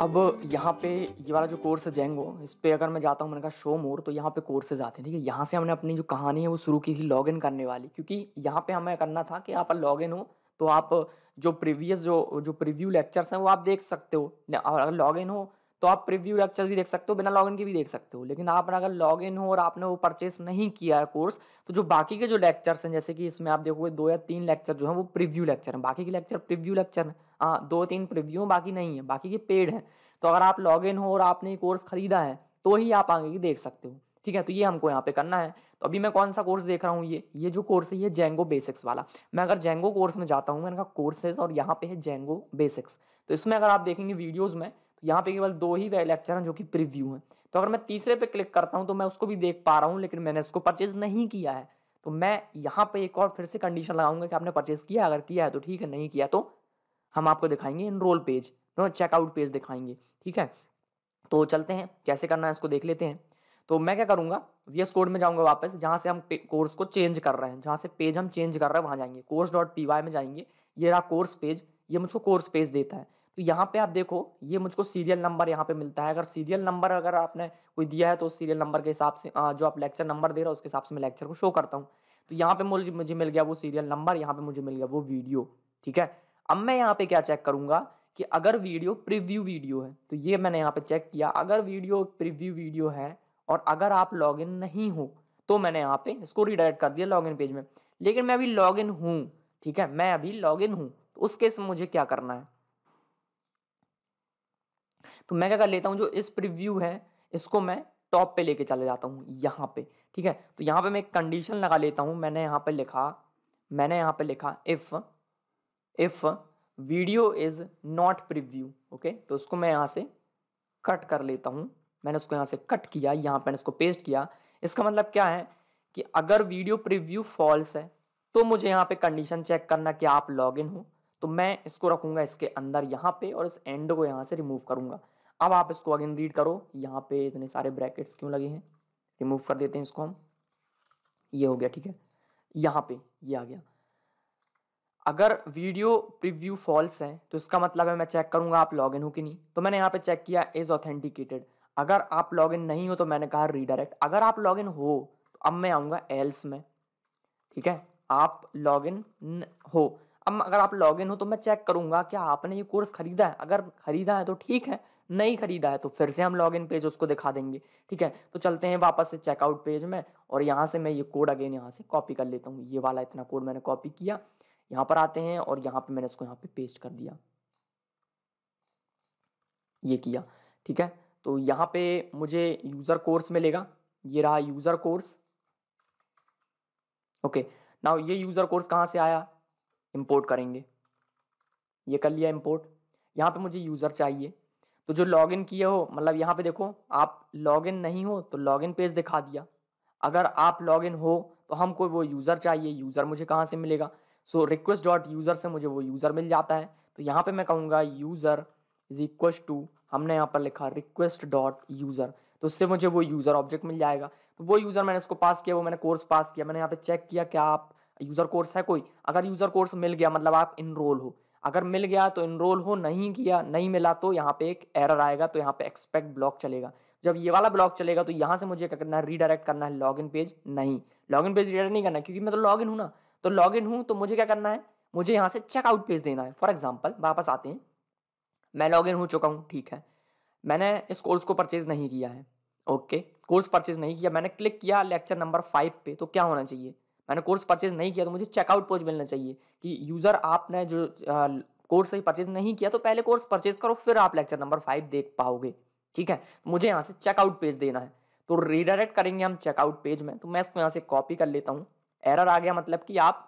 अब यहाँ पे ये वाला जो कोर्स है जेंगो इस पर अगर मैं जाता हूँ मैंने कहा शो मोर तो यहाँ पे कोर्सेज आते हैं ठीक है यहाँ से हमने अपनी जो कहानी है वो शुरू की थी लॉग इन करने वाली क्योंकि यहाँ पे हमें करना था कि आप लॉग इन हो तो आप जो प्रीवियस जो जो प्रीव्यू लेक्चर्स हैं वो आप देख सकते हो अगर लॉग इन हो तो आप प्रीव्यू लेक्चर भी देख सकते हो बिना लॉग इन के भी देख सकते हो लेकिन आप अगर लॉग इन हो और आपने वो परचेस नहीं किया है कोर्स तो जो बाकी के जो लेक्चर्स हैं जैसे कि इसमें आप देखोगे दो या तीन लेक्चर जो हैं वो प्रीव्यू लेक्चर हैं बाकी के लेक्चर प्रीव्यू लेक्चर हैं आ, दो तीन प्रिव्यू बाकी नहीं है बाकी ये पेड है तो अगर आप लॉग इन हो और आपने कोर्स खरीदा है तो ही आप आगे की देख सकते हो ठीक है तो ये हमको यहाँ पे करना है तो अभी मैं कौन सा कोर्स देख रहा हूँ ये ये जो कोर्स है ये जेंगो बेसिक्स वाला मैं अगर जेंगो कोर्स में जाता हूँ मैंने कहा कोर्सेज और यहाँ पे है जेंगो बेसिक्स तो इसमें अगर आप देखेंगे वीडियोज़ में तो यहाँ पे केवल दो ही लेक्चर हैं जो कि प्रिव्यू हैं तो अगर मैं तीसरे पे क्लिक करता हूँ तो मैं उसको भी देख पा रहा हूँ लेकिन मैंने उसको परचेज नहीं किया है तो मैं यहाँ पे एक और फिर से कंडीशन लगाऊंगा कि आपने परचेज किया अगर किया है तो ठीक है नहीं किया तो हम आपको दिखाएंगे enrol page no checkout page दिखाएंगे ठीक है तो चलते हैं कैसे करना है इसको देख लेते हैं तो मैं क्या करूँगा वी एस कोड में जाऊँगा वापस जहाँ से हम कोर्स को चेंज कर रहे हैं जहाँ से पेज हम चेंज कर रहे हैं वहाँ जाएंगे कोर्स डॉट पी वाई में जाएंगे ये रहा कोर्स पेज ये मुझको कोर्स पेज देता है तो यहाँ पे आप देखो ये मुझको सीरियल नंबर यहाँ पे मिलता है अगर सीरियल नंबर अगर आपने कोई दिया है तो उस सीरियल नंबर के हिसाब से जो आप लेक्चर नंबर दे रहे हो उसके हिसाब से मैं लेक्चर को शो करता हूँ तो यहाँ पे मुझे मुझे मिल गया वो सीरियल नंबर यहाँ पे मुझे मिल गया वो वीडियो ठीक है अब मैं यहाँ पे क्या चेक करूंगा कि अगर वीडियो प्रीव्यू वीडियो है तो ये मैंने यहाँ पे चेक किया अगर वीडियो प्रीव्यू वीडियो है और अगर आप लॉगिन नहीं हो तो मैंने यहाँ पे इसको रिडायरेक्ट कर दिया लॉगिन पेज में लेकिन मैं अभी लॉगिन हूँ ठीक है मैं अभी लॉगिन हूँ तो उस केस में मुझे क्या करना है तो मैं क्या कर लेता हूँ जो इस प्रिव्यू है इसको मैं टॉप पे लेके चले जाता हूँ यहाँ पे ठीक है तो यहाँ पे मैं एक कंडीशन लगा लेता हूँ मैंने यहाँ पे लिखा मैंने यहाँ पे लिखा if if video is not preview okay तो उसको मैं यहाँ से कट कर लेता हूँ मैंने उसको यहाँ से कट किया यहाँ पर उसको पेस्ट किया इसका मतलब क्या है कि अगर वीडियो प्रिव्यू फॉल्स है तो मुझे यहाँ पे कंडीशन चेक करना कि आप लॉग इन हो तो मैं इसको रखूँगा इसके अंदर यहाँ पे और इस एंड को यहाँ से रिमूव करूँगा अब आप इसको अगेन रीड करो यहाँ पे इतने सारे ब्रैकेट्स क्यों लगे हैं रिमूव कर देते हैं इसको हम ये हो गया ठीक है यहाँ पे ये आ गया अगर वीडियो प्रीव्यू फॉल्स है तो इसका मतलब है मैं चेक करूंगा आप लॉग इन हो कि नहीं तो मैंने यहाँ पे चेक किया इज ऑथेंटिकेटेड अगर आप लॉग इन नहीं हो तो मैंने कहा रीडायरेक्ट अगर आप लॉग इन हो तो अब मैं आऊँगा एल्स में ठीक है आप लॉग इन हो अब अगर आप लॉग इन हो तो मैं चेक करूंगा क्या आपने ये कोर्स खरीदा है अगर खरीदा है तो ठीक है नहीं खरीदा है तो फिर से हम लॉग इन पेज उसको दिखा देंगे ठीक है तो चलते हैं वापस से चेकआउट पेज में और यहाँ से मैं ये कोड अगेन यहाँ से कॉपी कर लेता हूँ ये वाला इतना कोड मैंने कॉपी किया यहाँ पर आते हैं और यहाँ पे मैंने इसको यहाँ पे पेस्ट कर दिया ये किया ठीक है तो यहाँ पे मुझे यूज़र कोर्स मिलेगा ये रहा यूज़र कोर्स ओके नाउ ये यूज़र कोर्स कहाँ से आया इंपोर्ट करेंगे ये कर लिया इंपोर्ट यहाँ पे मुझे यूज़र चाहिए तो जो लॉग इन किए हो मतलब यहाँ पे देखो आप लॉग इन नहीं हो तो लॉग इन पेज दिखा दिया अगर आप लॉग इन हो तो हमको वो यूज़र चाहिए यूज़र मुझे कहाँ से मिलेगा सो रिक्वेस्ट डॉट यूज़र से मुझे वो यूज़र मिल जाता है तो यहाँ पे मैं कहूँगा यूज़र इज इक्वल टू हमने यहाँ पर लिखा रिक्वेस्ट डॉट यूज़र तो उससे मुझे वो यूज़र ऑब्जेक्ट मिल जाएगा तो वो यूज़र मैंने उसको पास किया वो मैंने कोर्स पास किया मैंने यहाँ पे चेक किया क्या आप यूज़र कोर्स है कोई अगर यूज़र कोर्स मिल गया मतलब आप इनरोल हो अगर मिल गया तो इनरोल हो नहीं किया नहीं मिला तो यहाँ पे एक एरर आएगा तो यहाँ पे एक्सपेक्ट ब्लॉक चलेगा जब ये वाला ब्लॉक चलेगा तो यहाँ से मुझे क्या करना है रीडायरेक्ट करना है लॉगिन पेज नहीं लॉगिन पेज रीडायरेक्ट नहीं करना क्योंकि मैं तो लॉगिन हूँ ना तो लॉग इन हूँ तो मुझे क्या करना है मुझे यहाँ से चेकआउट पेज देना है फॉर एग्जाम्पल वापस आते हैं मैं लॉग इन हो चुका हूँ ठीक है मैंने इस कोर्स को परचेज़ नहीं किया है ओके कोर्स परचेज़ नहीं किया मैंने क्लिक किया लेक्चर नंबर फाइव पे तो क्या होना चाहिए मैंने कोर्स परचेज़ नहीं किया तो मुझे चेकआउट पेज मिलना चाहिए कि यूज़र आपने जो कोर्स ही परचेज़ नहीं किया तो पहले कोर्स परचेज़ करो फिर आप लेक्चर नंबर फाइव देख पाओगे ठीक है तो मुझे यहाँ से चेकआउट पेज देना है तो रिडायरेक्ट करेंगे हम चेकआउट पेज में तो मैं इसको यहाँ से कॉपी कर लेता हूँ एरर आ गया मतलब कि आप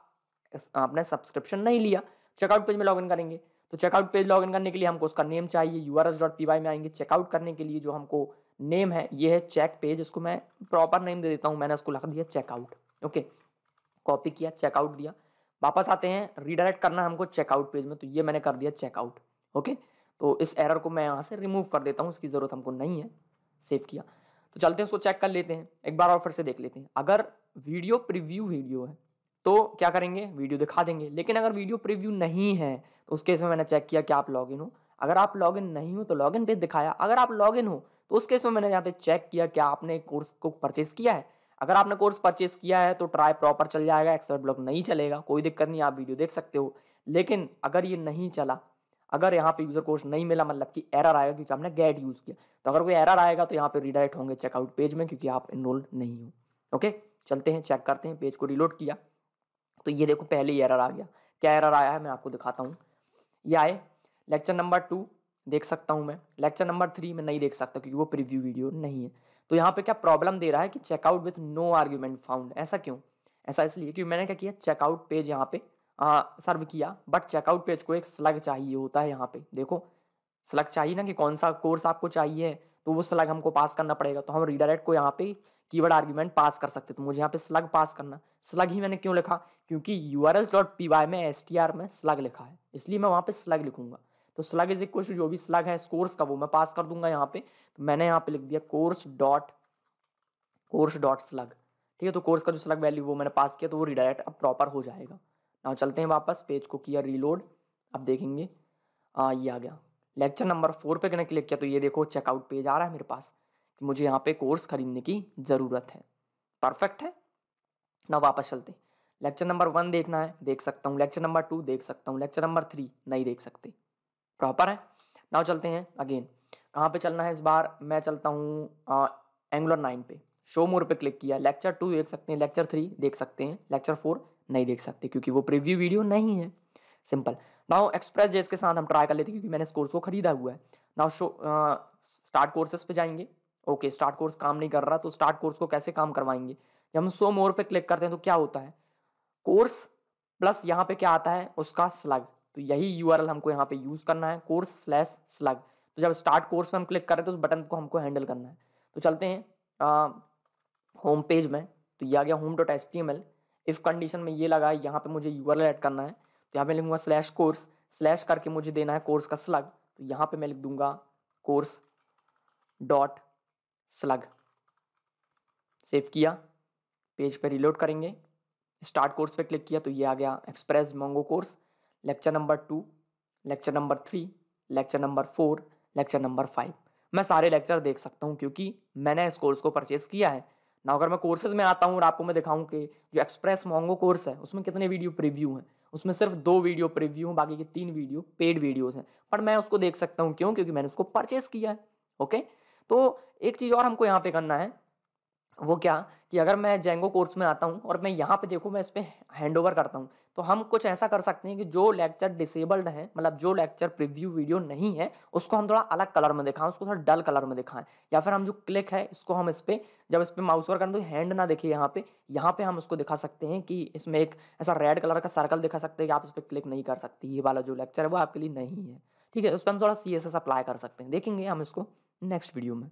आपने सब्सक्रिप्शन नहीं लिया चेकआउट पेज में लॉगिन करेंगे तो चेकआउट पेज लॉगिन करने के लिए हमको उसका नेम चाहिए यू में आएंगे चेकआउट करने के लिए जो हमको नेम है ये है चेक पेज इसको मैं प्रॉपर नेम दे देता हूँ मैंने उसको लगा दिया चेकआउट ओके कॉपी किया चेकआउट दिया वापस आते हैं रीडायरेक्ट करना हमको चेकआउट पेज में तो ये मैंने कर दिया चेकआउट ओके तो इस एरर को मैं यहाँ से रिमूव कर देता हूँ इसकी ज़रूरत हमको नहीं है सेव किया तो चलते हैं उसको चेक कर लेते हैं एक बार और फिर से देख लेते हैं अगर वीडियो प्रीव्यू वीडियो है तो क्या करेंगे वीडियो दिखा देंगे लेकिन अगर वीडियो प्रीव्यू नहीं है तो उस केस में मैंने चेक किया कि आप लॉगिन हो अगर आप लॉगिन नहीं हो तो लॉगिन पे दिखाया अगर आप लॉगिन हो तो उस केस में मैंने यहाँ पे चेक किया कि आपने कोर्स को परचेज किया है अगर आपने कोर्स परचेज किया है तो ट्राई प्रॉपर चल जाएगा एक्सपर्ट ब्लॉग नहीं चलेगा कोई दिक्कत नहीं आप वीडियो देख सकते हो लेकिन अगर ये नहीं चला अगर यहाँ पे यूज़र कोर्स नहीं मिला मतलब कि एरर आएगा क्योंकि आपने गेट यूज़ किया तो अगर कोई एरर आएगा तो यहाँ पे रिडायरेक्ट होंगे चेकआउट पेज में क्योंकि आप इनरोल्ड नहीं हो ओके चलते हैं चेक करते हैं पेज को रिलोड किया तो ये देखो पहले ही एरर आ गया क्या एरर आया है मैं आपको दिखाता हूँ ये आए लेक्चर नंबर टू देख सकता हूँ मैं लेक्चर नंबर थ्री में नहीं देख सकता क्योंकि वो प्रीव्यू वीडियो नहीं है तो यहाँ पे क्या प्रॉब्लम दे रहा है कि checkout with no argument found ऐसा क्यों ऐसा इसलिए क्योंकि मैंने क्या किया चेकआउट पेज यहाँ पे आ, सर्व किया बट चेकआउट पेज को एक स्लग चाहिए होता है यहाँ पे देखो स्लग चाहिए ना कि कौन सा कोर्स आपको चाहिए तो वो स्लग हमको पास करना पड़ेगा तो हम रीडायरेक्ट को यहाँ पे कीवर्ड आर्ग्यूमेंट पास कर सकते तो मुझे यहाँ पे स्लग पास करना स्लग ही मैंने क्यों लिखा क्योंकि U R S dot P Y में एस टी आर में स्लग लिखा है इसलिए मैं वहाँ पे स्लग लिखूंगा तो स्लग इज इक्वल टू जो भी स्लग है कोर्स का वो मैं पास कर दूंगा यहाँ पे तो मैंने यहाँ पे लिख दिया course dot course dot slug ठीक है तो कोर्स का जो स्लग वैल्यू वो मैंने पास किया तो वो रिडायरेक्ट अब प्रॉपर हो जाएगा ना चलते हैं वापस पेज को किया रीलोड अब देखेंगे आ, ये आ गया लेक्चर नंबर फोर पे करने क्लिक किया तो ये देखो चेकआउट पेज आ रहा है मेरे पास कि मुझे यहाँ पे कोर्स खरीदने की ज़रूरत है परफेक्ट है ना वापस चलते लेक्चर नंबर वन देखना है देख सकता हूँ लेक्चर नंबर टू देख सकता हूँ लेक्चर नंबर थ्री नहीं देख सकते प्रॉपर है नाव चलते हैं अगेन कहाँ पे चलना है इस बार मैं चलता हूँ एंगुलर नाइन पे शो मोर पे क्लिक किया लेक्चर टू देख सकते हैं लेक्चर थ्री देख सकते हैं लेक्चर फोर नहीं देख सकते क्योंकि वो प्रीव्यू वीडियो नहीं है सिंपल नाउ एक्सप्रेस जेस के साथ हम ट्राई कर लेते क्योंकि मैंने इस कोर्स को खरीदा हुआ है नाउ शो स्टार्ट कोर्सेज पे जाएंगे ओके स्टार्ट कोर्स काम नहीं कर रहा तो स्टार्ट कोर्स को कैसे काम करवाएंगे जब हम सो मोर पे क्लिक करते हैं तो क्या होता है कोर्स प्लस यहाँ पे क्या आता है उसका स्लग तो यही यू हमको यहाँ पे यूज़ करना है कोर्स स्लैश स्लग तो जब स्टार्ट कोर्स पे हम क्लिक कर रहे हैं तो उस बटन को हमको हैंडल करना है तो चलते हैं आ, होम पेज में तो ये आ गया home dot S T M L if condition में ये लगा है यहाँ पर मुझे यू ऐड करना है तो यहाँ पर लिखूंगा स्लैश कोर्स स्लैश करके मुझे देना है कोर्स का स्लग तो यहाँ पर मैं लिख दूँगा कोर्स डॉट स्लग सेव किया पेज पर रिलोड करेंगे स्टार्ट कोर्स पे क्लिक किया तो ये आ गया Express Mongo course lecture number two lecture number three lecture number four lecture number five मैं सारे लेक्चर देख सकता हूँ क्योंकि मैंने इस कोर्स को परचेज़ किया है ना अगर मैं कोर्सेज में आता हूँ और आपको मैं दिखाऊँ कि जो एक्सप्रेस मोंगो कोर्स है उसमें कितने वीडियो प्रीव्यू हैं उसमें सिर्फ दो वीडियो प्रीव्यू हैं बाकी के तीन वीडियो पेड वीडियोज़ हैं पर मैं उसको देख सकता हूँ क्यों क्योंकि मैंने उसको परचेज़ किया है ओके तो एक चीज़ और हमको यहाँ पे करना है वो क्या कि अगर मैं जेंगो कोर्स में आता हूँ और मैं यहाँ पे देखूँ मैं इस पर हैंड ओवर करता हूँ तो हम कुछ ऐसा कर सकते हैं कि जो लेक्चर डिसेबल्ड है मतलब जो लेक्चर प्रिव्यू वीडियो नहीं है उसको हम थोड़ा अलग कलर में दिखाएं उसको थोड़ा डल कलर में दिखाएं या फिर हम जो क्लिक है इसको हम इस पर जब इस पर माउस ओवर करें तो हैंड ना देखिए यहाँ पे यहाँ पे हम उसको दिखा सकते हैं कि इसमें एक ऐसा रेड कलर का सर्कल दिखा सकते हैं कि आप इस पर क्लिक नहीं कर सकते ये वाला जो लेक्चर है वो आपके लिए नहीं है ठीक है उस पर हम थोड़ा सी एस अप्लाई कर सकते हैं देखेंगे हम इसको नेक्स्ट वीडियो में